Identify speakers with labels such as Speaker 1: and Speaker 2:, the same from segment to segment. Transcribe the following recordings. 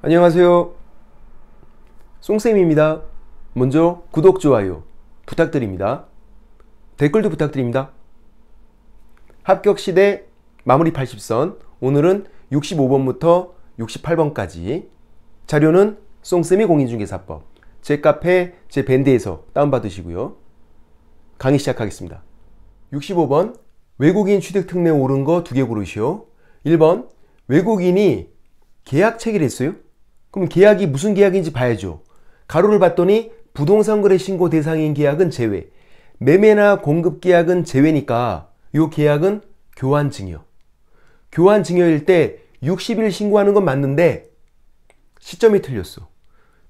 Speaker 1: 안녕하세요. 송쌤입니다. 먼저 구독, 좋아요 부탁드립니다. 댓글도 부탁드립니다. 합격 시대 마무리 80선 오늘은 65번부터 68번까지 자료는 송쌤이 공인중개사법 제 카페 제 밴드에서 다운받으시고요. 강의 시작하겠습니다. 65번 외국인 취득특례 오른 거 두 개 고르시오. 1번 외국인이 계약 체결했어요. 그럼 계약이 무슨 계약인지 봐야죠. 가로를 봤더니 부동산 거래 신고 대상인 계약은 제외. 매매나 공급 계약은 제외니까 요 계약은 교환 증여. 교환 증여일 때 60일 신고하는 건 맞는데 시점이 틀렸어.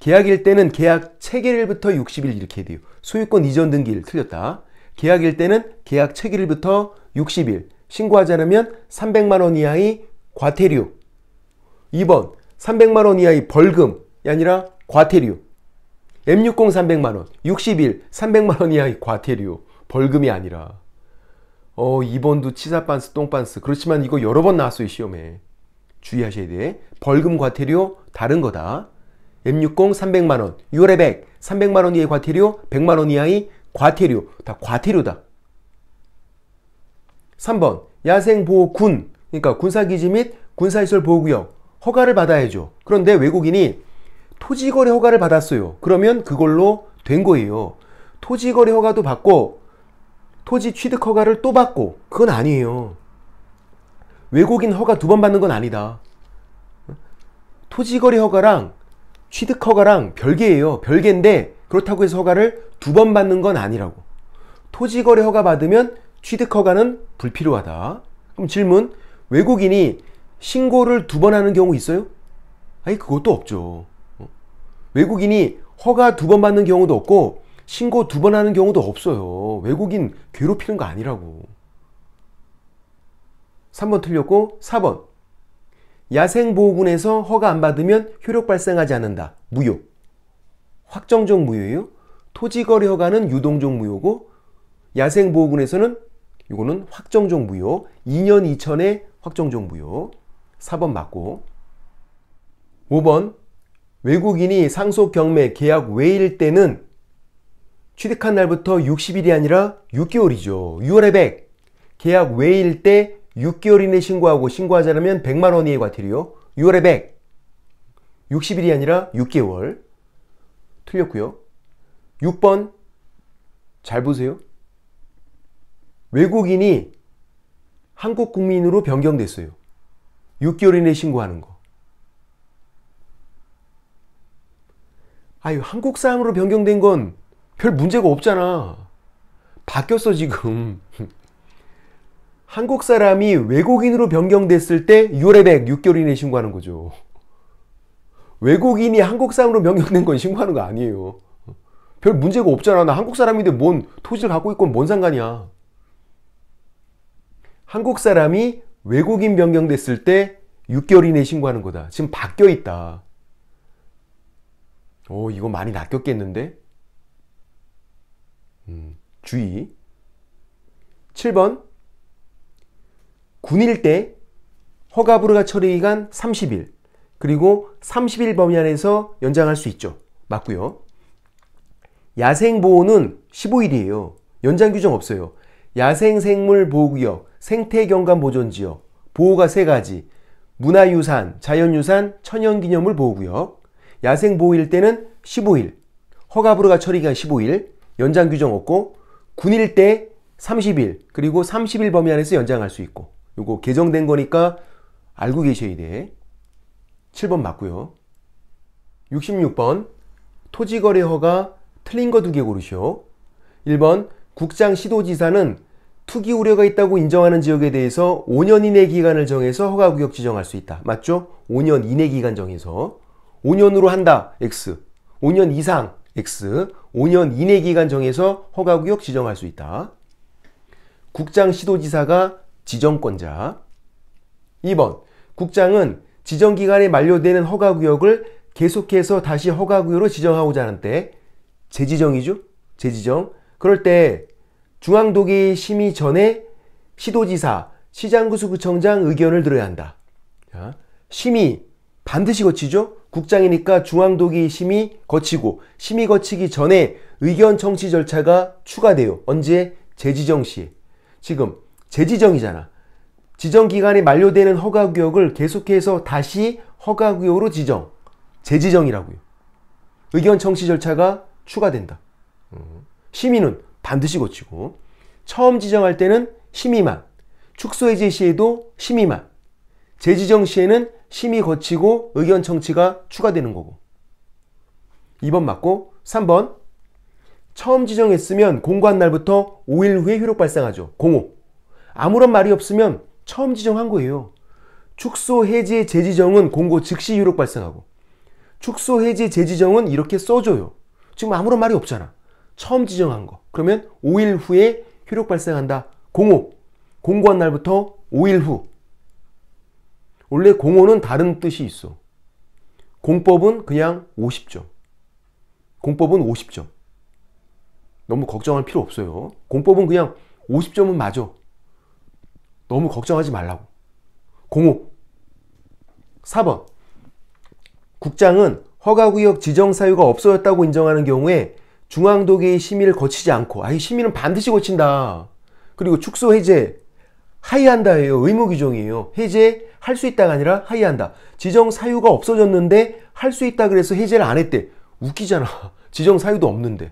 Speaker 1: 계약일 때는 계약 체결일부터 60일 이렇게 돼요. 소유권 이전 등기를 틀렸다. 계약일 때는 계약 체결일부터 60일. 신고하지 않으면 300만 원 이하의 과태료. 2번 300만 원 이하의 벌금이 아니라 과태료. M60 300만 원, 60일 300만 원 이하의 과태료, 벌금이 아니라 어, 이번도 치사반스 똥반스. 그렇지만 이거 여러 번 나왔어요, 시험에. 주의하셔야 돼. 벌금 과태료 다른 거다. M60 300만 원, 6월에 100, 300만 원 이하의 과태료, 100만 원 이하의 과태료. 다 과태료다. 3번. 야생보호군. 그러니까 군사기지 및 군사시설 보호구역. 허가를 받아야죠. 그런데 외국인이 토지거래 허가를 받았어요. 그러면 그걸로 된 거예요. 토지거래 허가도 받고 토지 취득 허가를 또 받고 그건 아니에요. 외국인 허가 두 번 받는 건 아니다. 토지거래 허가랑 취득 허가랑 별개예요. 별개인데 그렇다고 해서 허가를 두 번 받는 건 아니라고. 토지거래 허가 받으면 취득 허가는 불필요하다. 그럼 질문 외국인이 신고를 두 번 하는 경우 있어요? 아니 그것도 없죠. 어. 외국인이 허가 두 번 받는 경우도 없고 신고 두 번 하는 경우도 없어요. 외국인 괴롭히는 거 아니라고. 3번 틀렸고 4번 야생보호군에서 허가 안 받으면 효력 발생하지 않는다. 무효. 확정적 무효예요. 토지거래 허가는 유동적 무효고 야생보호군에서는 이거는 확정적 무효. 2년 2천에 확정적 무효. 4번 맞고 5번 외국인이 상속 경매 계약 외일 때는 취득한 날부터 60일이 아니라 6개월이죠. 6월에 100. 계약 외일 때 6개월 이내 신고하고 신고하자면 100만 원 이하 과태료요. 6월에 100. 60일이 아니라 6개월. 틀렸고요. 6번 잘 보세요. 외국인이 한국 국민으로 변경됐어요. 6개월 이내에 신고하는 거. 아유, 한국 사람으로 변경된 건 별 문제가 없잖아. 바뀌었어, 지금. 한국 사람이 외국인으로 변경됐을 때 6월에 100, 6개월 이내에 신고하는 거죠. 외국인이 한국 사람으로 변경된 건 신고하는 거 아니에요. 별 문제가 없잖아. 나 한국 사람인데 뭔 토지를 갖고 있건 뭔 상관이야. 한국 사람이 외국인 변경됐을 때 6개월 이내에 신고하는 거다. 지금 바뀌어 있다. 오, 이거 많이 낚였겠는데? 음, 주의. 7번. 군일 때 허가 불허가 처리기간 30일. 그리고 30일 범위 안에서 연장할 수 있죠. 맞고요. 야생보호는 15일이에요. 연장 규정 없어요. 야생생물 보호구역, 생태경관 보존지역, 보호가 세 가지, 문화유산, 자연유산, 천연기념물 보호구역, 야생보호일 때는 15일, 허가불허가 처리기간 15일, 연장 규정 없고, 군일 때 30일, 그리고 30일 범위 안에서 연장할 수 있고, 이거 개정된 거니까 알고 계셔야 돼. 7번 맞고요. 66번 토지거래 허가 틀린 거 두 개 고르시오. 1번 국장 시도지사는 투기 우려가 있다고 인정하는 지역에 대해서 5년 이내 기간을 정해서 허가구역 지정할 수 있다. 맞죠? 5년 이내 기간 정해서 5년으로 한다. X 5년 이상 X 5년 이내 기간 정해서 허가구역 지정할 수 있다. 국장 시도지사가 지정권자 2번 국장은 지정기간에 만료되는 허가구역을 계속해서 다시 허가구역으로 지정하고자 하는 때 재지정이죠? 재지정 그럴 때중앙도기 심의 전에 시도지사, 시장구수구청장 의견을 들어야 한다. 심의 반드시 거치죠? 국장이니까 중앙도기 심의 거치고 심의 거치기 전에 의견 청취 절차가 추가돼요. 언제? 재지정 시에. 지금 재지정이잖아. 지정기간이 만료되는 허가구역을 계속해서 다시 허가구역으로 지정. 재지정이라고요. 의견 청취 절차가 추가된다. 심의는 반드시 고치고 처음 지정할 때는 심의만 축소 해제 시에도 심의만 재지정 시에는 심의 거치고 의견 청취가 추가되는 거고 2번 맞고 3번 처음 지정했으면 공고한 날부터 5일 후에 효력 발생하죠. 05. 아무런 말이 없으면 처음 지정한 거예요. 축소 해제 재지정은 공고 즉시 효력 발생하고 축소 해제 재지정은 이렇게 써줘요. 지금 아무런 말이 없잖아. 처음 지정한 거. 그러면 5일 후에 효력 발생한다. 05. 공고한 날부터 5일 후. 원래 0 5는 다른 뜻이 있어. 공법은 그냥 50점. 공법은 50점. 너무 걱정할 필요 없어요. 공법은 그냥 50점은 맞아. 너무 걱정하지 말라고. 05. 4번. 국장은 허가구역 지정 사유가 없어졌다고 인정하는 경우에 중앙독의 심의를 거치지 않고 아이 심의는 반드시 거친다. 그리고 축소 해제 하이한다예요. 의무 규정이에요. 해제 할 수 있다가 아니라 하이한다. 지정 사유가 없어졌는데 할 수 있다 그래서 해제를 안 했대. 웃기잖아. 지정 사유도 없는데.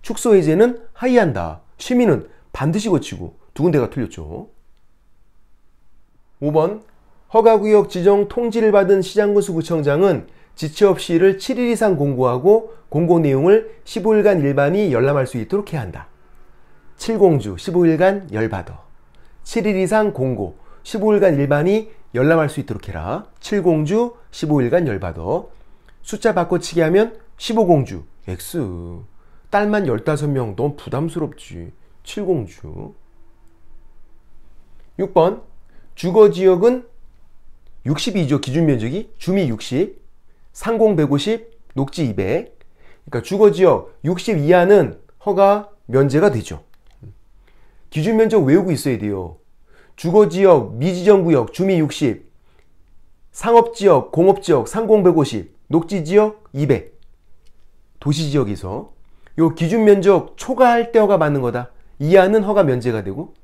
Speaker 1: 축소 해제는 하이한다. 심의는 반드시 거치고 두 군데가 틀렸죠. 5번 허가구역 지정 통지를 받은 시장군수구청장은 지체 없이 를 7일 이상 공고하고 공고 내용을 15일간 일반이 열람할 수 있도록 해야 한다. 7공주 15일간 열받어. 7일 이상 공고 15일간 일반이 열람할 수 있도록 해라. 7공주 15일간 열받어. 숫자 바꿔치기 하면 15공주 X. 딸만 15명 너무 부담스럽지. 7공주. 6번 주거지역은 62조 기준 면적이 주미 60, 상공 150, 녹지 200. 그러니까 주거지역 60 이하는 허가 면제가 되죠. 기준 면적 외우고 있어야 돼요. 주거지역, 미지정구역, 주미 60, 상업지역, 공업지역, 상공 150, 녹지지역 200. 도시지역에서 요 기준 면적 초과할 때 허가 받는 거다. 이하는 허가 면제가 되고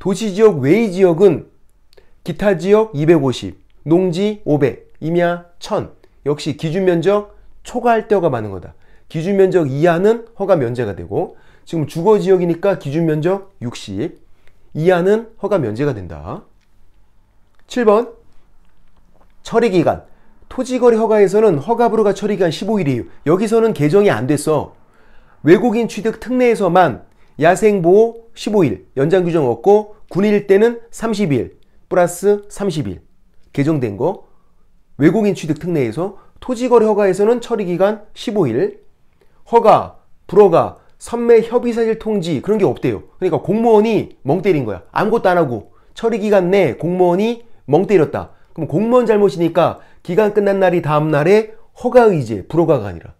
Speaker 1: 도시지역 외의 지역은 기타지역 250, 농지 500, 임야 1000, 역시 기준 면적 초과할 때가 많은 거다. 기준 면적 이하는 허가 면제가 되고 지금 주거 지역이니까 기준 면적 60 이하는 허가 면제가 된다. 7번 처리 기간 토지거래 허가에서는 허가부로가 처리 기간 15일이에요. 여기서는 개정이 안 됐어. 외국인 취득 특례에서만 야생보호 15일, 연장 규정 없고 군일 때는 30일, 플러스 30일 개정된 거 외국인 취득 특례에서 토지거래 허가에서는 처리기간 15일, 허가, 불허가, 선매 협의사실 통지 그런 게 없대요. 그러니까 공무원이 멍 때린 거야. 아무것도 안 하고 처리기간 내 공무원이 멍 때렸다. 그럼 공무원 잘못이니까 기간 끝난 날이 다음 날에 허가 의제, 불허가가 아니라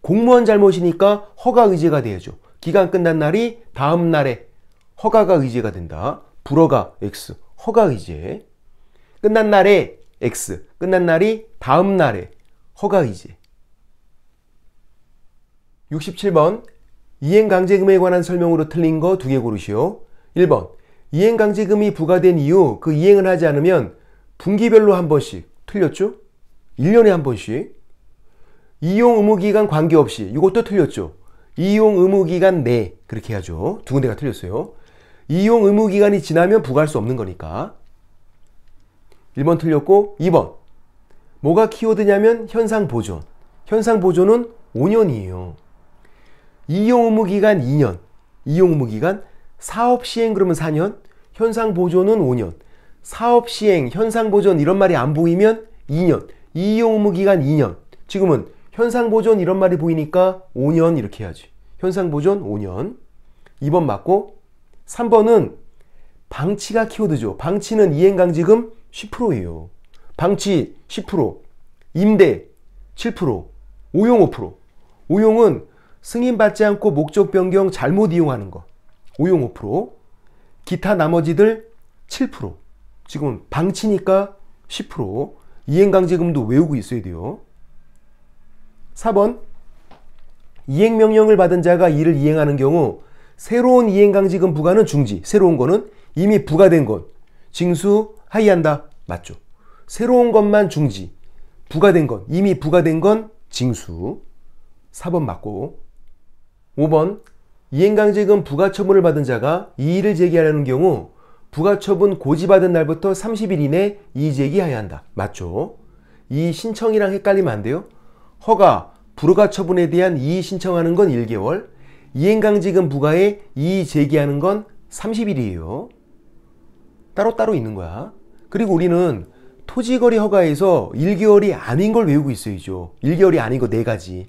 Speaker 1: 공무원 잘못이니까 허가 의제가 돼야죠. 기간 끝난 날이 다음 날에 허가가 의제가 된다. 불허가 X, 허가 의제. 끝난 날에 X 끝난 날이 다음 날에 허가의제 67번 이행강제금에 관한 설명으로 틀린 거 두 개 고르시오 1번 이행강제금이 부과된 이후 그 이행을 하지 않으면 분기별로 한 번씩 틀렸죠? 1년에 한 번씩 이용 의무기간 관계없이 이것도 틀렸죠? 이용 의무기간 내 네. 그렇게 해야죠 두 군데가 틀렸어요 이용 의무기간이 지나면 부과할 수 없는 거니까 1번 틀렸고 2번 뭐가 키워드냐면 현상 보존 현상 보존은 5년이에요 이용 의무 기간 2년 이용 의무 기간 사업 시행 그러면 4년 현상 보존은 5년 사업 시행 현상 보존 이런 말이 안 보이면 2년 이용 의무 기간 2년 지금은 현상 보존 이런 말이 보이니까 5년 이렇게 해야지 현상 보존 5년 2번 맞고 3번은 방치가 키워드죠 방치는 이행강지금 10%예요. 방치 10%, 임대 7%, 오용 5%. 오용은 승인받지 않고 목적 변경 잘못 이용하는 거. 오용 5%. 기타 나머지들 7%. 지금 방치니까 10%. 이행강제금도 외우고 있어야 돼요. 4번. 이행명령을 받은 자가 이를 이행하는 경우 새로운 이행강제금 부과는 중지. 새로운 거는 이미 부과된 건 징수, 하이한다. 맞죠. 새로운 것만 중지. 부과된 건, 이미 부과된 건 징수. 4번 맞고. 5번 이행강제금 부가처분을 받은 자가 이의를 제기하려는 경우 부가처분 고지받은 날부터 30일 이내 이의 제기하여야 한다. 맞죠? 이 신청이랑 헷갈리면 안 돼요. 허가, 불허가처분에 대한 이의 신청하는 건 1개월, 이행강제금 부과에 이의 제기하는 건 30일이에요. 따로따로 있는 거야. 그리고 우리는 토지거리 허가에서 1개월이 아닌 걸 외우고 있어야죠. 1개월이 아닌 거 4가지.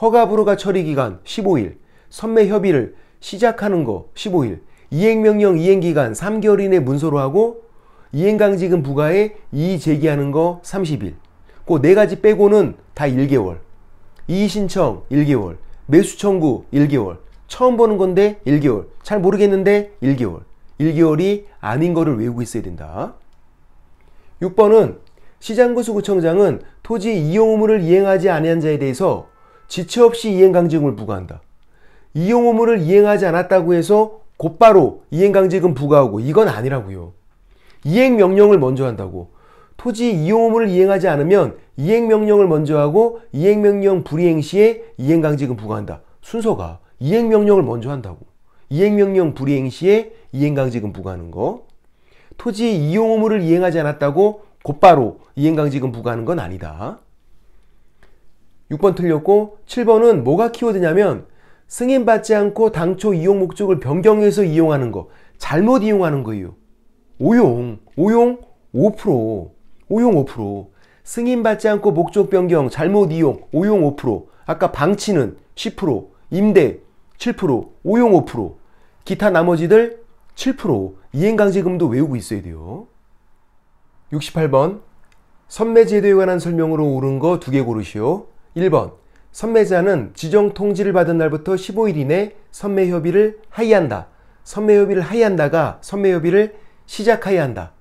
Speaker 1: 허가 부로가 처리 기간 15일, 선매 협의를 시작하는 거 15일, 이행명령 이행기간 3개월 이내 문서로 하고 이행강직은 부과에 이의 제기하는 거 30일. 그 4가지 빼고는 다 1개월. 이의신청 1개월, 매수청구 1개월, 처음 보는 건데 1개월, 잘 모르겠는데 1개월. 1개월이 아닌 거를 외우고 있어야 된다. 6번은 시장구수구청장은 토지 이용 의무를 이행하지 아니한 자에 대해서 지체 없이 이행 강제금을 부과한다. 이용 의무를 이행하지 않았다고 해서 곧바로 이행 강제금 부과하고 이건 아니라고요. 이행 명령을 먼저 한다고. 토지 이용 의무를 이행하지 않으면 이행 명령을 먼저 하고 이행 명령 불이행 시에 이행 강제금 부과한다. 순서가 이행 명령을 먼저 한다고. 이행 명령 불이행 시에 이행 강제금 부과하는 거. 토지 이용 의무를 이행하지 않았다고 곧바로 이행강직은 부과하는 건 아니다. 6번 틀렸고 7번은 뭐가 키워드냐면 승인받지 않고 당초 이용 목적을 변경해서 이용하는 거 잘못 이용하는 거예요. 오용, 오용 5%, 오용 5%. 승인받지 않고 목적 변경, 잘못 이용, 오용 5%. 아까 방치는 10%, 임대 7%, 오용 5%. 기타 나머지들 7% 이행강제금도 외우고 있어야 돼요. 68번 선매제도에 관한 설명으로 옳은 거 두 개 고르시오. 1번 선매자는 지정 통지를 받은 날부터 15일 이내 선매협의를 하이한다. 선매협의를 하이한다가 선매협의를 시작하여야 한다.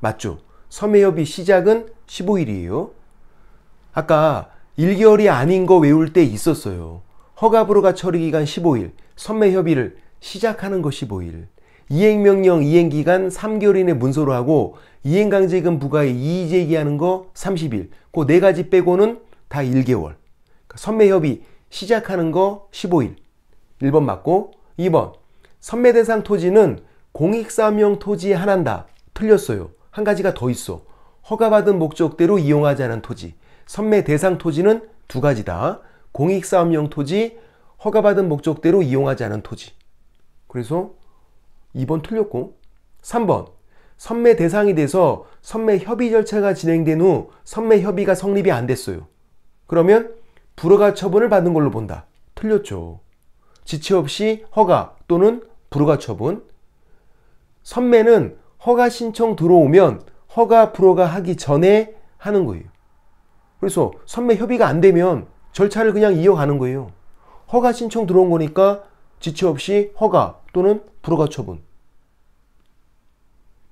Speaker 1: 맞죠? 선매협의 시작은 15일이에요. 아까 1개월이 아닌 거 외울 때 있었어요. 허가부로가 처리기간 15일, 선매협의를 시작하는 거 15일. 이행명령 이행기간 3개월 이내 문서로 하고 이행강제금 부과의 이의제기하는 거 30일 그 네 가지 빼고는 다 1개월 그러니까 선매협의 시작하는 거 15일 1번 맞고 2번 선매대상 토지는 공익사업용 토지 에한한다 틀렸어요 한 가지가 더 있어 허가받은 목적대로 이용하자는 토지 선매대상 토지는 두 가지다 공익사업용 토지 허가받은 목적대로 이용하지 않은 토지 그래서 2번 틀렸고 3번 선매 대상이 돼서 선매 협의 절차가 진행된 후 선매 협의가 성립이 안 됐어요. 그러면 불허가 처분을 받는 걸로 본다. 틀렸죠. 지체 없이 허가 또는 불허가 처분. 선매는 허가 신청 들어오면 허가 불허가 하기 전에 하는 거예요. 그래서 선매 협의가 안 되면 절차를 그냥 이어가는 거예요. 허가 신청 들어온 거니까 지체 없이 허가 또는 불허가 처분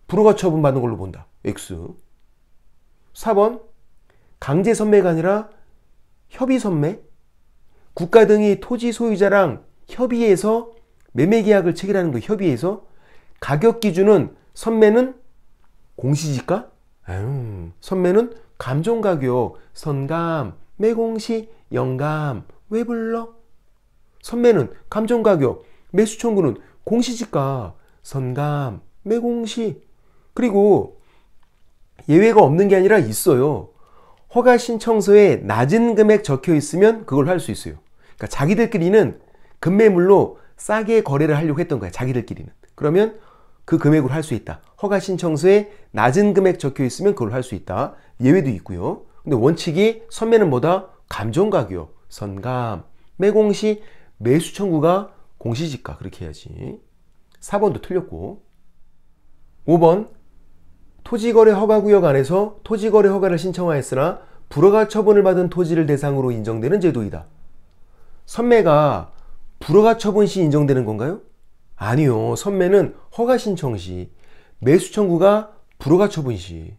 Speaker 1: 불허가 처분 받는 걸로 본다 X 4번 강제 선매가 아니라 협의 선매 국가 등이 토지 소유자랑 협의해서 매매 계약을 체결하는 거 그 협의해서 가격 기준은 선매는 공시지가 아유, 선매는 감정가격 선감 매공시 영감 외불러 선매는 감정가격, 매수 청구는 공시지가, 선감, 매공시. 그리고 예외가 없는 게 아니라 있어요. 허가 신청서에 낮은 금액 적혀 있으면 그걸 할 수 있어요. 그러니까 자기들끼리는 금매물로 싸게 거래를 하려고 했던 거야. 자기들끼리는. 그러면 그 금액으로 할 수 있다. 허가 신청서에 낮은 금액 적혀 있으면 그걸 할 수 있다. 예외도 있고요. 근데 원칙이 선매는 뭐다? 감정가격, 선감, 매공시, 매수 청구가 공시지가 그렇게 해야지 4번도 틀렸고 5번 토지거래 허가구역 안에서 토지거래 허가를 신청하였으나 불허가 처분을 받은 토지를 대상으로 인정되는 제도이다 선매가 불허가 처분 시 인정되는 건가요? 아니요 선매는 허가 신청 시 매수 청구가 불허가 처분 시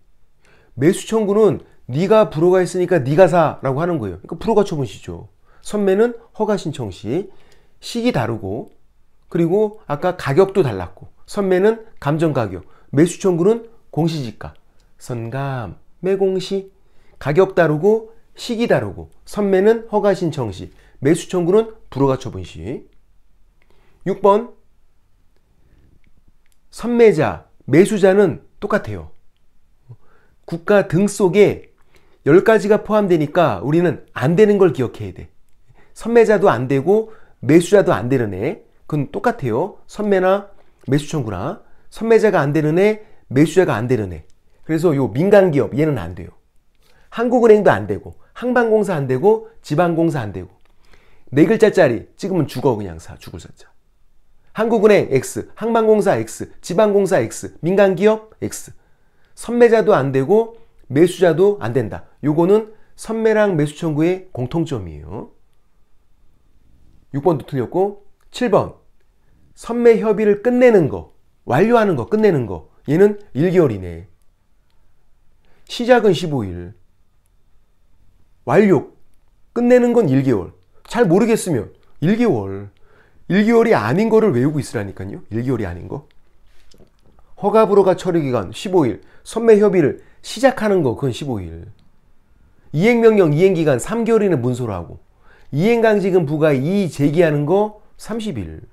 Speaker 1: 매수 청구는 네가 불허가 했으니까 네가 사라고 하는 거예요 그러니까 불허가 처분 시죠 선매는 허가 신청 시 시기 다르고 그리고 아까 가격도 달랐고 선매는 감정 가격, 매수 청구는 공시지가, 선감, 매공시, 가격 다르고 시기 다르고 선매는 허가 신청 시, 매수 청구는 불허가 처분 시. 6번 선매자, 매수자는 똑같아요. 국가 등 속에 10가지가 포함되니까 우리는 안 되는 걸 기억해야 돼. 선매자도 안 되고 매수자도 안 되는 애 그건 똑같아요. 선매나 매수 청구나 선매자가 안 되는 애 매수자가 안 되는 애 그래서 요 민간기업 얘는 안 돼요. 한국은행도 안 되고 항방공사안 되고 지방공사 안 되고 네 글자짜리 지금은 죽어 그냥 사 죽을 사자. 한국은행 X, 항방공사 X, 지방공사 X, 민간기업 X. 선매자도 안 되고 매수자도 안 된다. 요거는 선매랑 매수 청구의 공통점이에요. 6번도 틀렸고 7번 선매 협의를 끝내는 거 완료하는 거 끝내는 거 얘는 1개월 이네 시작은 15일 완료 끝내는 건 1개월 잘 모르겠으면 1개월 1개월이 아닌 거를 외우고 있으라니까요 1개월이 아닌 거 허가불허가 처리기간 15일 선매 협의를 시작하는 거 그건 15일 이행명령 이행기간 3개월이나 문서로 하고 이행강직금 부가 이의 제기하는 거 30일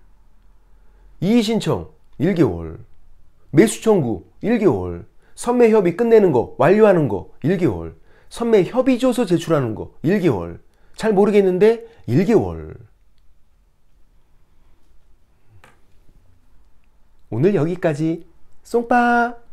Speaker 1: 이의신청 1개월 매수청구 1개월 선매협의 끝내는 거 완료하는 거 1개월 선매협의조서 제출하는 거 1개월 잘 모르겠는데 1개월 오늘 여기까지 쏭빠